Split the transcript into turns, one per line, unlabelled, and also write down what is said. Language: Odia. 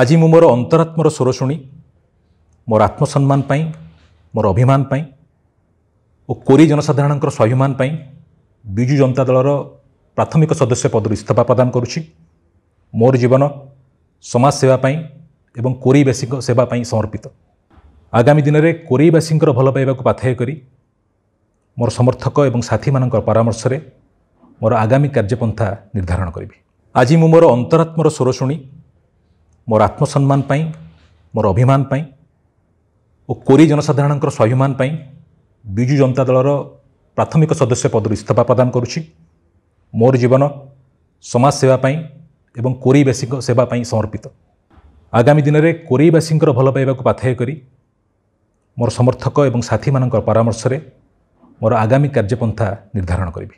ଆଜି ମୁଁ ମୋର ଅନ୍ତରାତ୍ମାର ସ୍ୱର ଶୁଣି ମୋର ଆତ୍ମସମ୍ମାନ ପାଇଁ ମୋର ଅଭିମାନ ପାଇଁ ଓ କୋରି ଜନସାଧାରଣଙ୍କର ସ୍ୱାଭିମାନ ପାଇଁ ବିଜୁ ଜନତା ଦଳର ପ୍ରାଥମିକ ସଦସ୍ୟ ପଦରୁ ଇସ୍ତଫା ପ୍ରଦାନ କରୁଛି ମୋର ଜୀବନ ସମାଜ ସେବା ପାଇଁ ଏବଂ କୋରିବାସୀଙ୍କ ସେବା ପାଇଁ ସମର୍ପିତ ଆଗାମୀ ଦିନରେ କୋରିବାସୀଙ୍କର ଭଲ ପାଇବାକୁ ପାଥେୟ କରି ମୋର ସମର୍ଥକ ଏବଂ ସାଥୀମାନଙ୍କର ପରାମର୍ଶରେ ମୋର ଆଗାମୀ କାର୍ଯ୍ୟପନ୍ଥା ନିର୍ଦ୍ଧାରଣ କରିବି ଆଜି ମୁଁ ମୋର ଅନ୍ତରାତ୍ମାର ସ୍ୱର ଶୁଣି ମୋର ଆତ୍ମସମ୍ମାନ ପାଇଁ ମୋର ଅଭିମାନ ପାଇଁ ଓ କୋରି ଜନସାଧାରଣଙ୍କର ସ୍ୱାଭିମାନ ପାଇଁ ବିଜୁ ଜନତା ଦଳର ପ୍ରାଥମିକ ସଦସ୍ୟ ପଦରୁ ଇସ୍ତଫା ପ୍ରଦାନ କରୁଛି ମୋର ଜୀବନ ସମାଜ ସେବା ପାଇଁ ଏବଂ କୋରିବାସୀଙ୍କ ସେବା ପାଇଁ ସମର୍ପିତ ଆଗାମୀ ଦିନରେ କୋରିବାସୀଙ୍କର ଭଲ ପାଇବାକୁ ପାଥେୟ କରି ମୋର ସମର୍ଥକ ଏବଂ ସାଥୀମାନଙ୍କର ପରାମର୍ଶରେ ମୋର ଆଗାମୀ କାର୍ଯ୍ୟପନ୍ଥା ନିର୍ଦ୍ଧାରଣ କରିବି